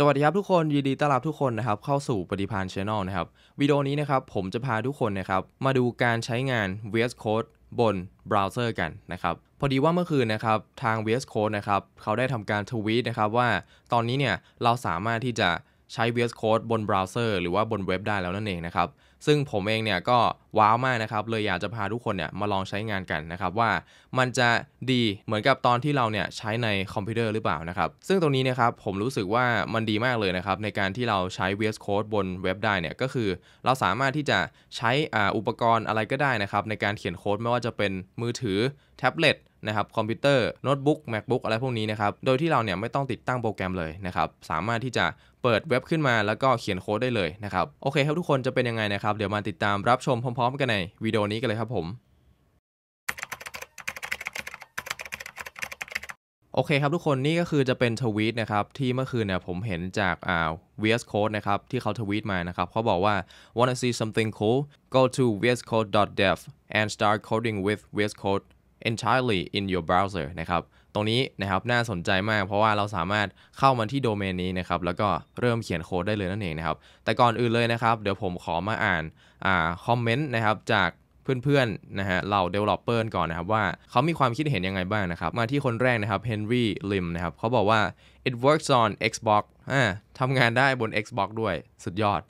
สวัสดีครับทุกคนยินดีต้อนรับทุกคนนะครับ เข้าสู่ปฏิพานช a n e l นะครับวิดีโอนี้นะครับ ผมจะพาทุกคนนะครับ มาดูการใช้งาน VS Code บนเบราว์เซอร์กันนะครับ พอดีว่าเมื่อคืนนะครับ ทาง VS Code นะครับ เขาได้ทำการทวีตนะครับว่าตอนนี้เนี่ย เราสามารถที่จะใช้ VS Code บนเบราว์เซอร์หรือว่าบนเว็บได้ แล้วนั่นเองนะครับ ซึ่งผมเองเนี่ยก็ว้าวมากนะครับ เลยอยากจะพาทุกคนเนี่ยมาลองใช้งานกันนะครับว่ามันจะดีเหมือนกับตอนที่เราเนี่ยใช้ในคอมพิวเตอร์หรือเปล่านะครับ ซึ่งตรงนี้นะครับผมรู้สึกว่ามันดีมากเลยนะครับในการที่เราใช้ VS Code บนเว็บได้เนี่ยก็คือ เราสามารถที่จะใช้อุปกรณ์อะไรก็ได้นะครับในการเขียนโค้ดไม่ว่าจะเป็นมือถือแท็บเล็ตนะครับคอมพิวเตอร์โน้ตบุ๊ก macbook อะไรพวกนี้นะครับโดยที่เราเนี่ยไม่ต้องติดตั้งโปรแกรมเลยนะครับสามารถที่จะเปิดเว็บขึ้นมาแล้วก็เขียนโค้ดได้เลยนะครับ โอเคครับทุกคนจะเป็นยังไงนะครับเดี๋ยวมาติดตามรับชมพร้อม ๆ กันในวิดีโอนี้กันเลยครับผม โอเคครับทุกคนนี่ก็คือจะเป็นทวีตนะครับที่เมื่อคืนเนี่ยผมเห็นจากอ่า VS Code นะครับ ที่เขาทวีตมานะครับ เขาบอกว่า wanna see something cool go to vscode.dev and start coding with VS Code entirely in your browser นะครับตรงนี้นะครับน่าสนใจมาก เพราะว่าเราสามารถเข้ามาที่โดเมนนี้นะครับ แล้วก็เริ่มเขียนโค้ดได้เลยนั่นเองนะครับ แต่ก่อนอื่นเลยนะครับ เดี๋ยวผมขอมาอ่านอ่าคอมเมนต์นะครับจากเพื่อนๆนะฮะเรา d e v e l อ p e r ก่อนนะครับว่าเขามีความคิดเห็นยังไงบ้างนะครับ มาที่คนแรกนะครับเฮนรี่ลิมนะครับเขาบอกว่า it works on Xbox อ่าทำงานได้บน Xbox ด้วย สุดยอด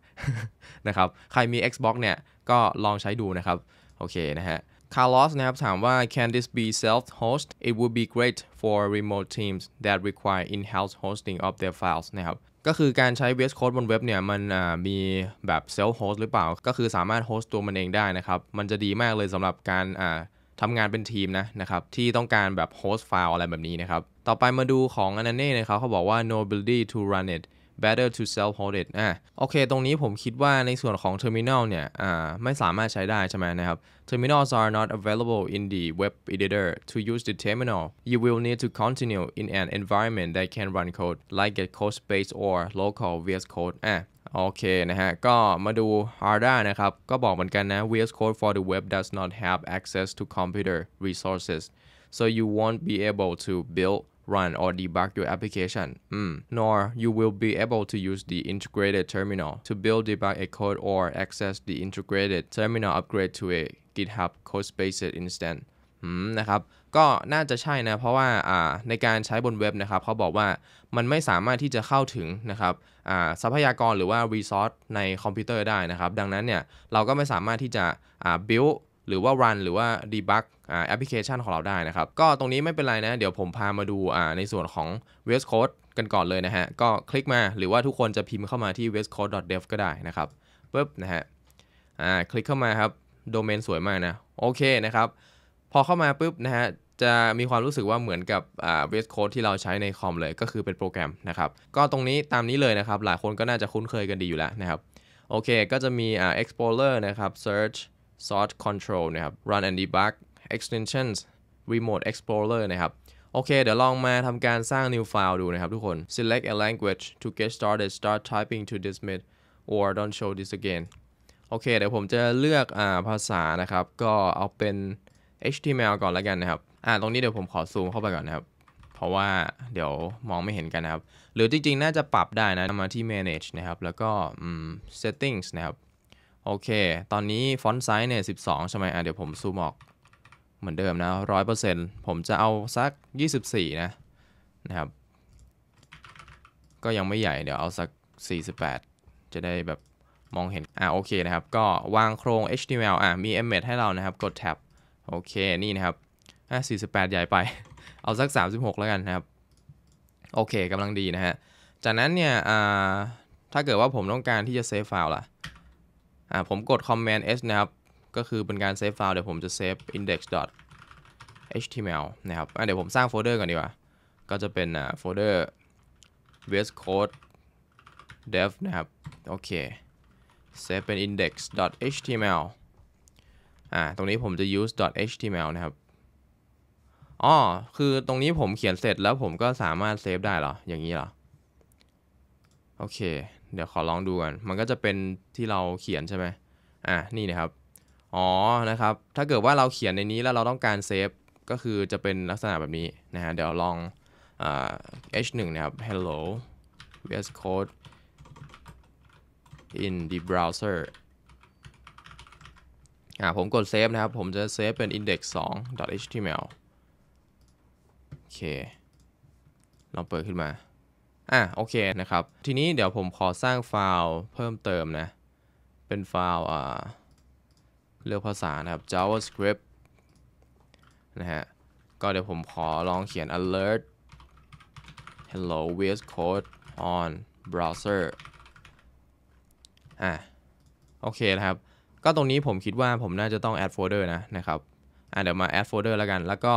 นะครับ ใครมี Xbox เนี่ยก็ลองใช้ดูนะครับโอเคนะฮะ Carlos นะครับถามว่า can this be self host it would be great for remote teams that require in-house hosting of their files นะครับก็คือการใช้ VS Code บนเว็บเนี่ยมันมีแบบ self host หรือเปล่า ก็คือสามารถ host ตัวมันเองได้นะครับมันจะดีมากเลยสำหรับการทำงานเป็นทีมนะนะครับที่ต้องการแบบ host file อะไรแบบนี้นะครับต่อไปมาดูของอนันเน่นะครับเขาบอกว่า no ability to run it better to self hold it อ่าโอเคตรงนี้ผมคิดว่าในส่วนของ terminal เนี่ยอ่าไม่สามารถใช้ได้ใช่ไหมนะครับ terminals are not available in the web editor to use the terminal you will need to continue in an environment that can run code like a code space or local VS code อ่าโอเคนะฮะ ก็มาดู Harda นะครับ ก็บอกเหมือนกันนะ VS Code for the web does not have access to computer resources so you won't be able to build run or debug your application, mm. nor you will be able to use the integrated terminal to build debug a code or access the integrated terminal upgrade to a GitHub code space instance. นะครับ ก็น่าจะใช่นะเพราะว่าในการใช้บนเว็บนะครับเขาบอกว่ามันไม่สามารถที่จะเข้าถึงนะครับทรัพยากรหรือว่า resource ในคอมพิวเตอร์ได้นะครับ ดังนั้นเนี่ย เราก็ไม่สามารถที่จะ build หรือว่า run หรือว่า debug แอปพลิเคชันของเราได้นะครับ ก็ตรงนี้ไม่เป็นไรนะ เดี๋ยวผมพามาดูในส่วนของ VS Code กันก่อนเลยนะฮะ ก็คลิกมา หรือว่าทุกคนจะพิมพ์เข้ามาที่ vscode.dev ก็ได้นะครับปุ๊บนะฮะ อ่าคลิกเข้ามาครับ โดเมนสวยมากนะ โอเคนะครับ พอเข้ามาปุ๊บนะฮะ จะมีความรู้สึกว่าเหมือนกับอ่า VS Code ที่เราใช้ในคอมเลยก็คือเป็นโปรแกรมนะครับก็ตรงนี้ตามนี้เลยนะครับ หลายคนก็น่าจะคุ้นเคยกันดีอยู่แล้วนะครับโอเค ก็จะมีอ่า Explorer นะครับ Search source control นะครับ run and debug extensions remote explorer นะครับ โอเค เดี๋ยวลองมาทำการสร้าง new file ดูนะครับทุกคน select a language to get started start typing to dismiss or don't show this again โอเคเดี๋ยวผมจะเลือกอาภาษานะครับ ก็เอาเป็น HTML ก่อนแล้วกันนะครับ อ่าตรงนี้เดี๋ยวผมขอซูมเข้าไปก่อนนะครับ เพราะว่าเดี๋ยวมองไม่เห็นกันนะครับ หรือจริงๆน่าจะปรับได้นะมาที่ manage นะครับ แล้วก็ settings นะครับโอเค ตอนนี้ฟอนต์ไซส์เนี่ย12ใช่ไหมอ่ะเดี๋ยวผมซูมออก เหมือนเดิมนะร้อยเปอร์เซ็นต์ผมจะเอาสัก 24 นะ นะครับ ก็ยังไม่ใหญ่ เดี๋ยวเอาสัก 48 จะได้แบบมองเห็น อ่ะโอเคนะครับ ก็วางโครง HTML อ่ะมี image ให้เรานะครับ กดแท็บโอเค นี่นะครับอ่ะ48 ใหญ่ไป เอาสัก 36 แล้วกันนะครับ โอเคกำลังดีนะฮะจากนั้นเนี่ยอ่าถ้าเกิดว่าผมต้องการที่จะเซฟไฟล์ล่ะอ่าผมกด command s นะครับ ก็คือเป็นการเซฟไฟล์เดี๋ยวผมจะเซฟ index html นะครับเดี๋ยวผมสร้างโฟลเดอร์ก่อนดีกว่าก็จะเป็นอ่าโฟลเดอร์ vs code dev นะครับโอเคเซฟเป็น index html อ่าตรงนี้ผมจะ use html นะครับอ๋อคือตรงนี้ผมเขียนเสร็จแล้วผมก็สามารถเซฟได้เหรอ อย่างนี้เหรอ โอเคเดี๋ยวขอลองดูกัน มันก็จะเป็นที่เราเขียนใช่ไหม อ่ะ นี่นะครับ อ๋อ นะครับ ถ้าเกิดว่าเราเขียนในนี้แล้วเราต้องการเซฟ ก็คือจะเป็นลักษณะแบบนี้นะฮะ เดี๋ยวลองอ h1 นะครับ hello vs code in the browser อ่าผมกดเซฟนะครับ ผมจะเซฟเป็น index 2 html โอเค ลองเปิดขึ้นมาอ่ะโอเคนะครับ ทีนี้เดี๋ยวผมขอสร้างไฟล์เพิ่มเติมนะ เป็นไฟล์อ่า เลือกภาษานะครับ JavaScript นะฮะ ก็เดี๋ยวผมขอลองเขียน alert hello VS Code on browser อ่ะโอเคนะครับ ก็ตรงนี้ผมคิดว่าผมน่าจะต้อง add folder นะนะครับ อ่ะเดี๋ยวมา add folder แล้วกัน แล้วก็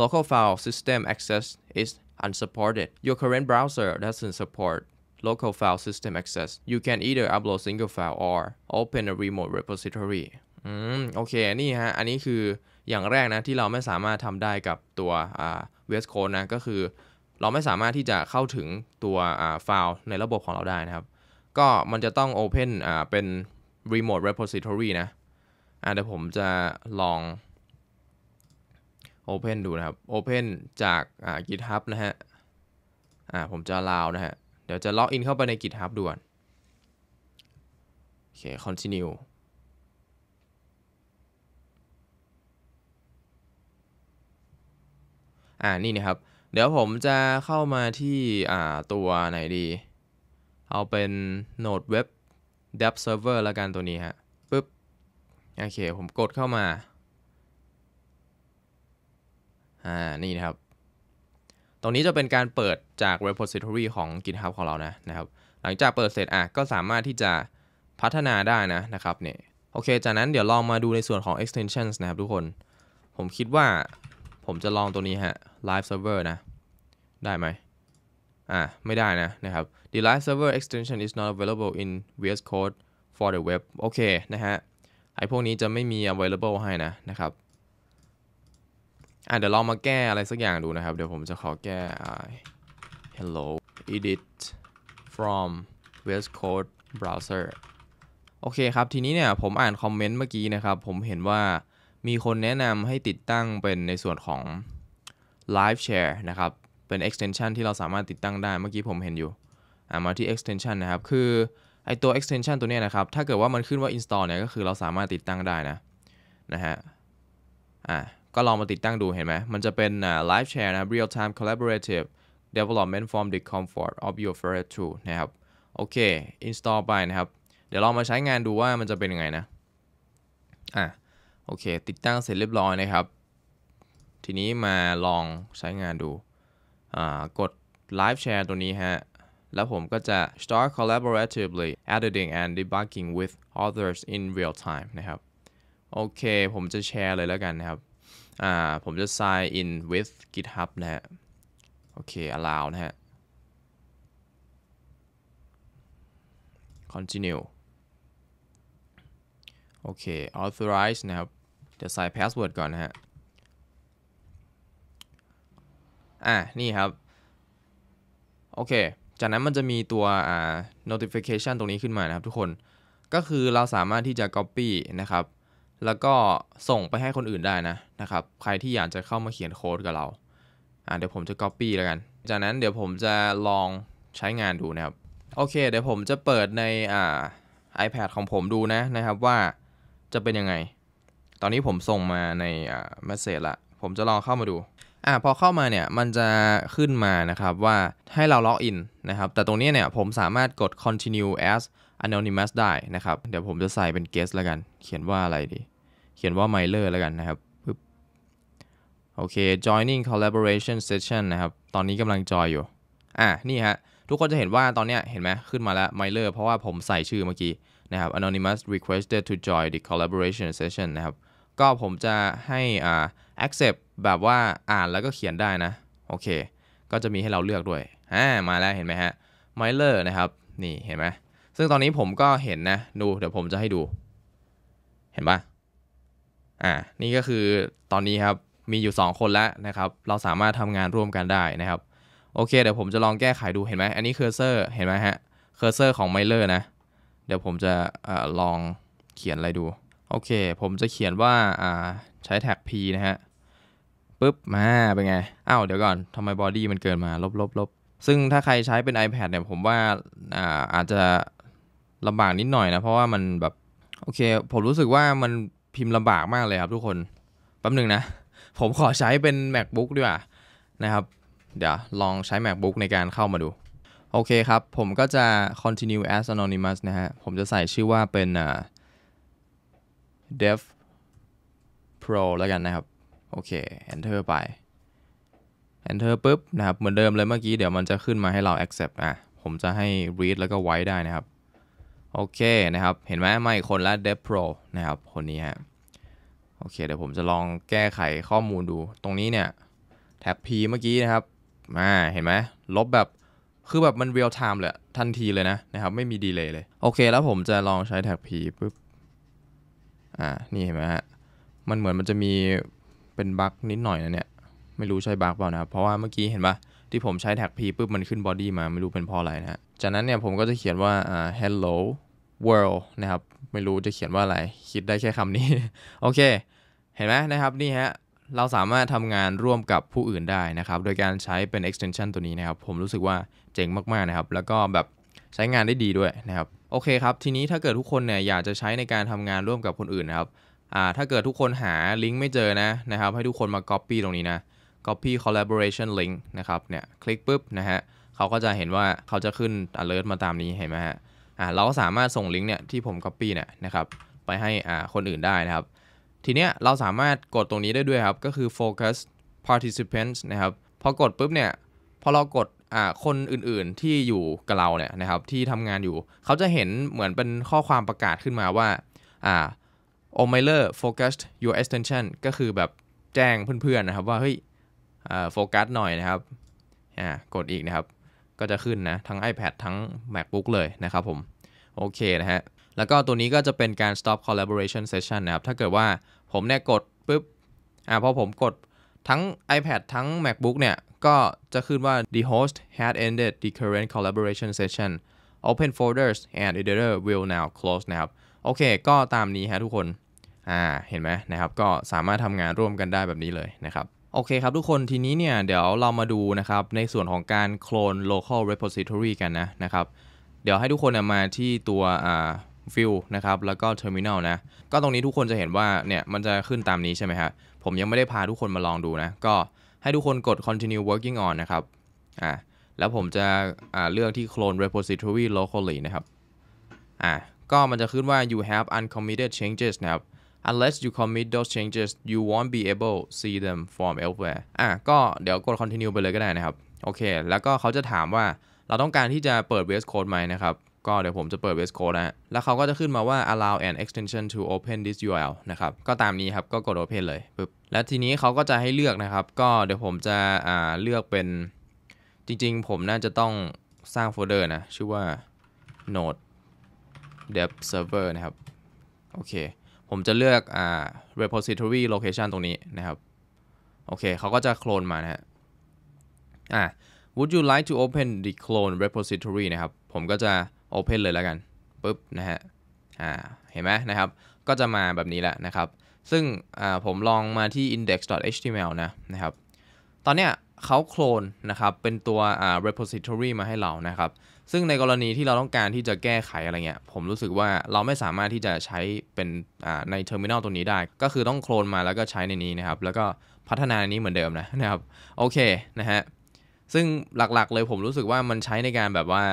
local file system access is unsupported. Your current browser doesn't support local file system access. You can either upload single file or open a remote repository. อืมโอเคนี่ฮะอันนี้คืออย่างแรกนะที่เราไม่สามารถทำได้กับตัวอ่า VS Code นะ ก็คือ เราไม่สามารถที่จะเข้าถึงตัวอ่าไฟล์ในระบบของเราได้นะครับ ก็มันจะต้อง open อ่าเป็น remote repository นะอ่าเดี๋ยวผมจะลอง Open ดู นะครับ Open จาก GitHub นะฮะ อ่าผมจะลาวนะฮะ เดี๋ยวจะล็อกอินเข้าไปใน GitHub ด่วนโอเค Continue อ่านี่นะครับ เดี๋ยวผมจะเข้ามาที่ อ่าตัวไหนดี เอาเป็น Node Web Dev Server แล้วกันตัวนี้ฮะปึ๊บโอเคผมกดเข้ามาอ่า นี่นะครับ ตรงนี้จะเป็นการเปิดจาก repository ของ GitHub ของเรานะนะครับ หลังจากเปิดเสร็จอ่ะก็สามารถที่จะพัฒนาได้นะนะครับเนี่ยโอเคจากนั้นเดี๋ยวลองมาดูในส่วนของ extensions นะครับทุกคน ผมคิดว่าผมจะลองตัวนี้ฮะ live server นะ ได้ไหมอ่าไม่ได้นะนะครับ the live server extension is not available in VS Code for the web โอเคนะฮะไอพวกนี้จะไม่มี available ให้นะนะครับอ่ะเดี๋ยวเรามาแก้อะไรสักอย่างดูนะครับ เดี๋ยวผมจะขอแก้ hello edit from west coast browser โอเคครับทีนี้เนี่ยผมอ่านคอมเมนต์เมื่อกี้นะครับ ผมเห็นว่ามีคนแนะนำให้ติดตั้งเป็นในส่วนของ live share นะครับเป็น extension ที่เราสามารถติดตั้งได้เมื่อกี้ผมเห็นอยู่มาที่ extension นะครับ คือไอตัว extension ตัวนี้นะครับ ถ้าเกิดว่ามันขึ้นว่า install เนี่ยก็คือเราสามารถติดตั้งได้นะนะฮะอ่าก็ลองมาติดตั้งดูเห็นไหม มันจะเป็น live share นะครับ real time collaborative development from the comfort of your favorite tool นะครับ โอเค install ไปนะครับ เดี๋ยวลองมาใช้งานดูว่ามันจะเป็นยังไงนะ อ่ะ โอเค ติดตั้งเสร็จเรียบร้อยนะครับ ทีนี้มาลองใช้งานดูอ่ากด live share ตัวนี้ฮะ แล้วผมก็จะ start collaboratively editing and debugging with others in real time นะครับ โอเค ผมจะแชร์เลยแล้วกันนะครับอ่า ผมจะ sign in with GitHub นะฮะ โอเค allow นะฮะ continue โอเค authorize นะครับ จะใส่ password ก่อนนะฮะ อ่านี่ครับ โอเค จากนั้นมันจะมีตัวอ่า notification ตรงนี้ขึ้นมานะครับทุกคน ก็คือเราสามารถที่จะ copy นะครับแล้วก็ส่งไปให้คนอื่นได้นะนะครับใครที่อยากจะเข้ามาเขียนโค้ดกับเราอ่าเดี๋ยวผมจะ Copy แล้วกัน จากนั้นเดี๋ยวผมจะลองใช้งานดูนะครับ โอเคเดี๋ยวผมจะเปิดในอ่า iPad ของผมดูนะนะครับว่าจะเป็นยังไง ตอนนี้ผมส่งมาในอ่าเมสเซจละ ผมจะลองเข้ามาดู อ่าพอเข้ามาเนี่ยมันจะขึ้นมานะครับ ว่าให้เราล็อกอินนะครับ แต่ตรงนี้เนี่ยผมสามารถกด continue as Anonymous ได้นะครับเดี๋ยวผมจะใส่เป็น guest แล้วกัน เขียนว่าอะไรดี เขียนว่า Miler แล้วกันนะครับปึ๊บโอเค joining collaboration session นะครับ ตอนนี้กำลังจอยอยู่อ่ะนี่ฮะทุกคนจะเห็นว่าตอนเนี้ยเห็นไหมขึ้นมาแล้ว Miler เพราะว่าผมใส่ชื่อเมื่อกี้นะครับ Anonymous requested to join the collaboration session นะครับ ก็ผมจะให้อ่า accept แบบว่าอ่านแล้วก็เขียนได้นะโอเค ก็จะมีให้เราเลือกด้วยอ่ามาแล้วเห็นไหมฮะ Miler นะครับ นี่เห็นไหมซึ่งตอนนี้ผมก็เห็นนะดูเดี๋ยวผมจะให้ดูเห็นปะอ่า นี่ก็คือตอนนี้ครับมีอยู่ 2 คนแล้วนะครับ เราสามารถทำงานร่วมกันได้นะครับ โอเคเดี๋ยวผมจะลองแก้ไขดูเห็นไหมอันนี้เคอร์เซอร์เห็นไหมฮะเคอร์เซอร์ของไมเลอร์นะ เดี๋ยวผมจะอลองเขียนอะไรดู โอเคผมจะเขียนว่าใช้แท็ก p นะฮะปุ๊บมาเป็นไงอ้าวเดี๋ยวก่อนทำไมบอดี้มันเกินมาลบลบลบซึ่งถ้าใครใช้เป็น iPad เนี่ยผมว่าอาอาจจะลำบากนิดหน่อยนะ เพราะว่ามันแบบ โอเค ผมรู้สึกว่ามันพิมพ์ลำบากมากเลยครับทุกคนแป๊บหนึ่งนะ ผมขอใช้เป็น macbook ดีกว่า นะครับ เดี๋ยวลองใช้ macbook ในการเข้ามาดู โอเคครับผมก็จะ continue as anonymous นะฮะผมจะใส่ชื่อว่าเป็น dev pro แล้วกันนะครับ โอเค enter ไป enter ปุ๊บนะครับเหมือนเดิมเลยเมื่อกี้ เดี๋ยวมันจะขึ้นมาให้เรา accept อ่ะผมจะให้ read แล้วก็ write ได้นะครับโอเคนะครับ เห็นไหมไม่คนละเดฟโปรนะครับคนนี้ฮะโอเคเดี๋ยวผมจะลองแก้ไขข้อมูลดู ตรงนี้เนี่ยแท็บ p เมื่อกี้นะครับมาเห็นไหมลบแบบคือแบบมันเรียลไทม์เลยทันทีเลยนะนะครับไม่มีดีเลยเลยโอเคแล้วผมจะลองใช้แท็บ p ปุ๊บอ่านี่เห็นไหมฮะมันเหมือนมันจะมีเป็นบั๊กนิดหน่อยนะเนี่ยไม่รู้ใช่บั๊กเปล่านะครับเพราะว่าเมื่อกี้ เห็นปะที่ผมใช้แท็ก p ปุ๊บมันขึ้นบอดี้มาไม่รู้เป็นเพราะอะไรนะจากนั้นเนี่ยผมก็จะเขียนว่า hello world นะครับไม่รู้จะเขียนว่าอะไร คิดได้แค่คำนี้โอเค เห็นไหมนะครับนี่ฮะเราสามารถทำงานร่วมกับผู้อื่นได้นะครับโดยการใช้เป็น extension ตัวนี้นะครับ ผมรู้สึกว่าเจ๋งมากๆนะครับ แล้วก็แบบใช้งานได้ดีด้วยนะครับโอเคครับทีนี้ถ้าเกิดทุกคนเนี่ยอยากจะใช้ในการทำงานร่วมกับคนอื่นนะครับถ้าเกิดทุกคนหาลิงก์ไม่เจอนะนะครับให้ทุกคนมา Copy ตรงนี้นะ Copy collaboration link นะครับเนี่ยคลิกปุ๊บนะฮะเขาก็จะเห็นว่าเขาจะขึ้น alert มาตามนี้เห็นไหมฮะอ่าเราก็สามารถส่งลิงก์เนี่ยที่ผม Copy เนี่ยนะครับไปให้อ่าคนอื่นได้นะครับ ทีเนี้ยเราสามารถกดตรงนี้ได้ด้วยครับก็คือ focus participants นะครับพอกดปุ๊บเนี่ยพอเรากดอ่าคนอื่นๆที่อยู่กับเราเนี่ยนะครับที่ทำงานอยู่ เขาจะเห็นเหมือนเป็นข้อความประกาศขึ้นมาว่าอ่า o m i l e r focused your extension ก็คือแบบแจ้งเพื่อนๆนะครับ ว่าเฮ้ยโฟกัสหน่อยนะครับอ่ากดอีกนะครับก็จะขึ้นนะ ทั้ง iPad ทั้ง MacBook เลยนะครับผม โอเคนะฮะ แล้วก็ตัวนี้ก็จะเป็นการ stop collaboration session นะครับ ถ้าเกิดว่าผมเนี่ยกดปุ๊บอ่าพอผมกดทั้ง iPad ทั้ง MacBook เนี่ย ก็จะขึ้นว่า the host had ended the current collaboration session open folders and editor will now close นะครับโอเค ก็ตามนี้ฮะทุกคนอ่าเห็นไหมนะครับ ก็สามารถทำงานร่วมกันได้แบบนี้เลยนะครับโอเคครับทุกคนทีนี้เนี่ยเดี๋ยวเรามาดูนะครับในส่วนของการโคลน local repository กันนะนะครับ เดี๋ยวให้ทุกคนมาที่ตัวฟิลนะครับ แล้วก็เทอร์มินอลนะ ก็ตรงนี้ทุกคนจะเห็นว่าเนี่ยมันจะขึ้นตามนี้ใช่ไหมับผมยังไม่ได้พาทุกคนมาลองดูนะ ก็ให้ทุกคนกด continue working on นะครับอ่าแล้วผมจะอ่าเลือกที่ clone repository locally นะครับอ่าก็มันจะขึ้นว่า you have uncommitted changes นะครับ unless you commit those changes you won't be able see them from elsewhere อ่ะก็เดี๋ยวกด continue ไปเลยก็ได้นะครับโอเค แล้วก็เขาจะถามว่าเราต้องการที่จะเปิด VS Code ไหมนะครับ ก็เดี๋ยวผมจะเปิด VS Code นะ แล้วเขาก็จะขึ้นมาว่า allow an extension to open this URL นะครับ ก็ตามนี้ครับก็กด open เลยปึ๊บแล้วทีนี้เขาก็จะให้เลือกนะครับ ก็เดี๋ยวผมจะอ่าเลือกเป็น จริง ๆ ผมน่าจะต้องสร้างโฟลเดอร์นะ ชื่อว่า node dev server นะครับโอเคผมจะเลือกอ่า repository location ตรงนี้นะครับ โอเค เขาก็จะโคลนมานะฮะอ่ะ would you like to open the clone repository นะครับ ผมก็จะ open เลยแล้วกันปุ๊บนะฮะอ่าเห็นไหมนะครับ ก็จะมาแบบนี้แหละนะครับ ซึ่งอ่าผมลองมาที่ index.html นะนะครับ ตอนเนี้ยเขาโคลนนะครับเป็นตัวอ่า repository มาให้เรานะครับซึ่งในกรณีที่เราต้องการที่จะแก้ไขอะไรเงี้ย ผมรู้สึกว่าเราไม่สามารถที่จะใช้เป็นในเทอร์มินอลตัวนี้ได้ ก็คือต้องโคลนมาแล้วก็ใช้ในนี้นะครับ แล้วก็พัฒนานี้เหมือนเดิมนะนะครับ โอเคนะฮะ ซึ่งหลักๆเลยผมรู้สึกว่ามันใช้ในการแบบว่า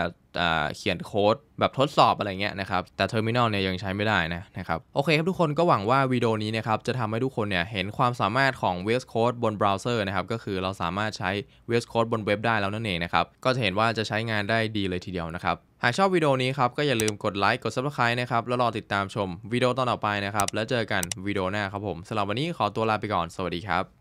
เขียนโค้ดแบบทดสอบอะไรเงี้ยนะครับแต่เทอร์มินอลเนี่ยยังใช้ไม่ได้นะนะครับ โอเคครับทุกคนก็หวังว่าวิดีโอนี้นะครับจะทำให้ทุกคนเนี่ย เห็นความสามารถของ VS Code บนเบราว์เซอร์นะครับ ก็คือเราสามารถใช้ VS Code บนเว็บได้แล้วนั่นเองนะครับ ก็จะเห็นว่าจะใช้งานได้ดีเลยทีเดียวนะครับ หากชอบวิดีโอนี้ครับ ก็อย่าลืมกดไลค์กด Subscribe นะครับ แล้วรอติดตามชมวิดีโอตอนต่อไปนะครับแล้วเจอกันวิดีโอหน้าครับผมสำหรับวันนี้ขอตัวลาไปก่อนสวัสดีครับ